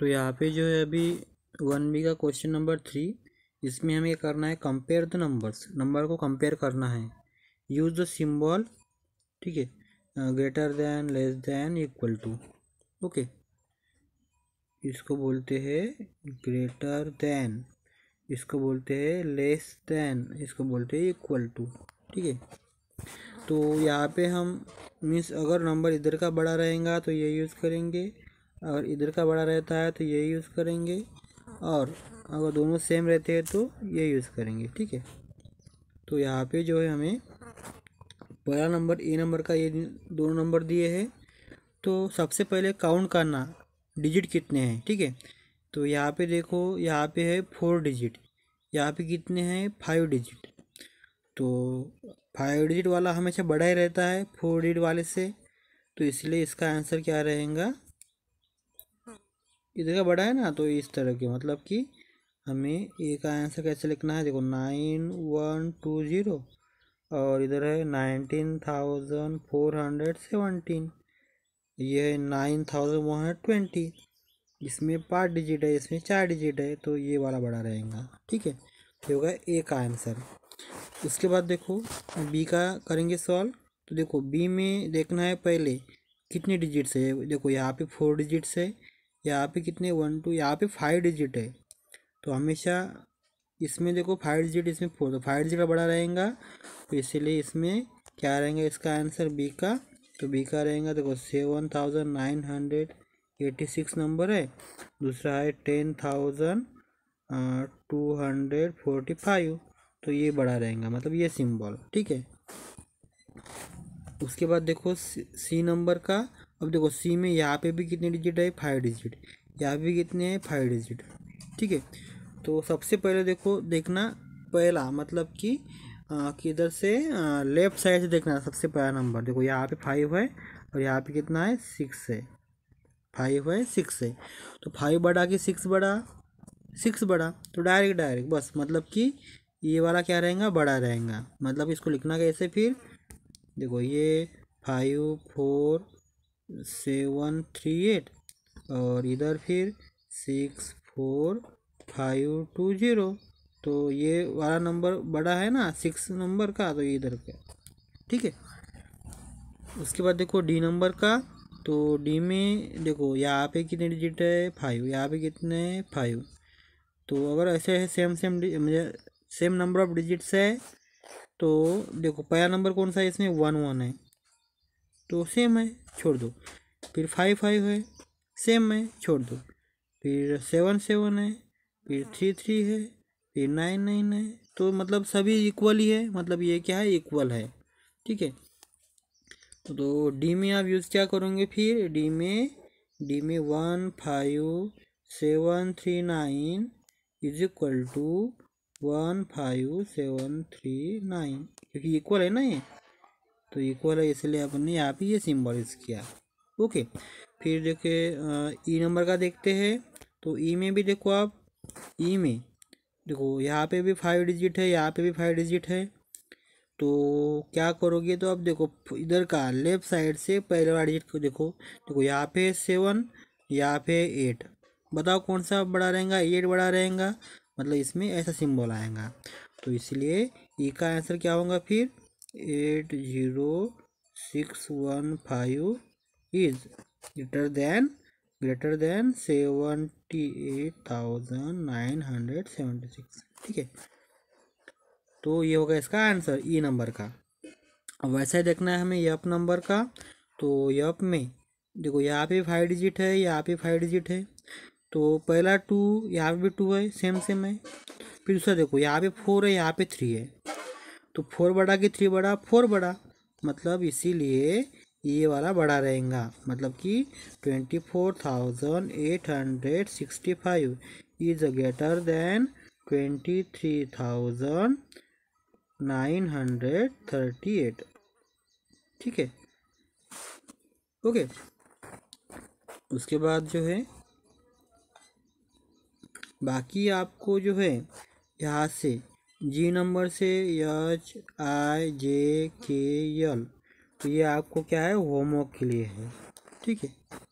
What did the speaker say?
तो यहाँ पे जो है अभी वन बी का क्वेश्चन नंबर थ्री इसमें हमें करना है कंपेयर द नंबर्स नंबर को कंपेयर करना है यूज़ द सिंबल ठीक है greater than less than equal to okay इसको बोलते हैं ग्रेटर दैन इसको बोलते हैं लेस दैन इसको बोलते हैं इक्वल टू ठीक है तो यहाँ पे हम मीन्स अगर नंबर इधर का बड़ा रहेगा तो ये यूज़ करेंगे अगर इधर का बड़ा रहता है तो ये यूज़ करेंगे और अगर दोनों सेम रहते हैं तो ये यूज़ करेंगे ठीक है तो यहाँ पे जो है हमें पहला नंबर ए नंबर का ये दोनों नंबर दिए हैं तो सबसे पहले काउंट करना डिजिट कितने हैं ठीक है तो यहाँ पे देखो यहाँ पे है फोर डिजिट यहाँ पे कितने हैं फाइव डिजिट तो फाइव डिजिट वाला हमेशा बड़ा ही रहता है फोर डिजिट वाले से तो इसलिए इसका आंसर क्या रहेगा इधर बड़ा है ना तो इस तरह के मतलब कि हमें ए का आंसर कैसे लिखना है देखो नाइन वन टू ज़ीरो और इधर है nineteen thousand four hundred seventeen ये है nine thousand one hundred twenty इसमें पाँच डिजिट है इसमें चार डिजिट है तो ये वाला बड़ा रहेगा ठीक है ये होगा ए का आंसर उसके बाद देखो बी का करेंगे सॉल्व तो देखो बी में देखना है पहले कितने डिजिट्स है देखो यहाँ पे फोर डिजिट्स है यहाँ पे कितने वन टू यहाँ पे फाइव डिजिट है तो हमेशा इसमें देखो फाइव डिजिट इसमें फोर तो फाइव डिजिट बड़ा रहेगा तो इसीलिए इसमें क्या रहेगा इसका आंसर बी का तो बी का रहेगा देखो seven thousand nine hundred eighty six number है दूसरा है ten thousand two hundred forty five तो ये बड़ा रहेगा मतलब ये सिंबल ठीक है उसके बाद देखो सी नंबर का अब देखो सी में यहाँ पे भी कितने डिजिट है फाइव डिजिट यहाँ भी कितने हैं फाइव डिजिट ठीक है तो सबसे पहले देखो देखना पहला मतलब कि किधर से लेफ़्ट साइड से देखना सबसे पहला नंबर देखो यहाँ पे फाइव है और यहाँ पे कितना है सिक्स है फाइव है सिक्स है तो फाइव बढ़ा कि सिक्स बढ़ा सिक्स बढ़ा तो डायरेक्ट डायरेक्ट बस मतलब कि ये वाला क्या रहेगा बड़ा रहेगा मतलब इसको लिखना कैसे फिर देखो ये five four seven three eight और इधर फिर six four five two zero तो ये वाला नंबर बड़ा है ना सिक्स नंबर का तो ये इधर का ठीक है उसके बाद देखो डी नंबर का तो डी में देखो यहाँ पे कितने डिजिट है फाइव यहाँ पे कितने है फाइव तो अगर ऐसे है सेम सेम मुझे सेम नंबर ऑफ डिजिट्स है तो देखो पहला नंबर कौन सा है इसमें वन वन है तो सेम है छोड़ दो फिर फाइव फाइव है सेम है छोड़ दो फिर सेवन सेवन है फिर थ्री थ्री है फिर नाइन नाइन है तो मतलब सभी इक्वल ही है मतलब ये क्या है इक्वल है ठीक है तो डी में आप यूज़ क्या करोगे फिर डी में डी में one five seven three nine is equal to one five seven three nine क्योंकि इक्वल है ना ये तो इक्वल है इसलिए आपने यहाँ पे ये यूज़ किया ओके फिर देखे ई नंबर e का देखते हैं तो ई e में भी देखो आप ई e में देखो यहाँ पे भी फाइव डिजिट है यहाँ पे भी फाइव डिजिट है तो क्या करोगे तो आप देखो इधर का लेफ्ट साइड से पहले वाला डिजिट को देखो देखो यहाँ पे सेवन यहाँ पे एट बताओ कौन सा बड़ा रहेगा एट बड़ा रहेगा मतलब इसमें ऐसा सिंबल आएगा तो इसलिए ई का आंसर क्या होगा फिर eight zero six one five is greater than greater than seventy eight thousand nine hundred seventy six ठीक है तो ये होगा इसका आंसर ई नंबर का अब वैसा ही देखना है हमें यप नंबर का तो यप में देखो यहाँ पे फाइव डिजिट है यहाँ पे फाइव डिजिट है तो पहला टू यहाँ पे भी टू है सेम सेम है फिर दूसरा देखो यहाँ पे फोर है यहाँ पे थ्री है तो फोर बड़ा कि थ्री बड़ा फोर बड़ा मतलब इसीलिए ये वाला बड़ा रहेगा मतलब कि twenty four thousand eight hundred sixty five is greater than twenty three thousand nine hundred thirty eight ठीक है ओके उसके बाद जो है बाकी आपको जो है यहाँ से जी नंबर से एच आई जे के एल तो ये आपको क्या है होमवर्क के लिए है ठीक है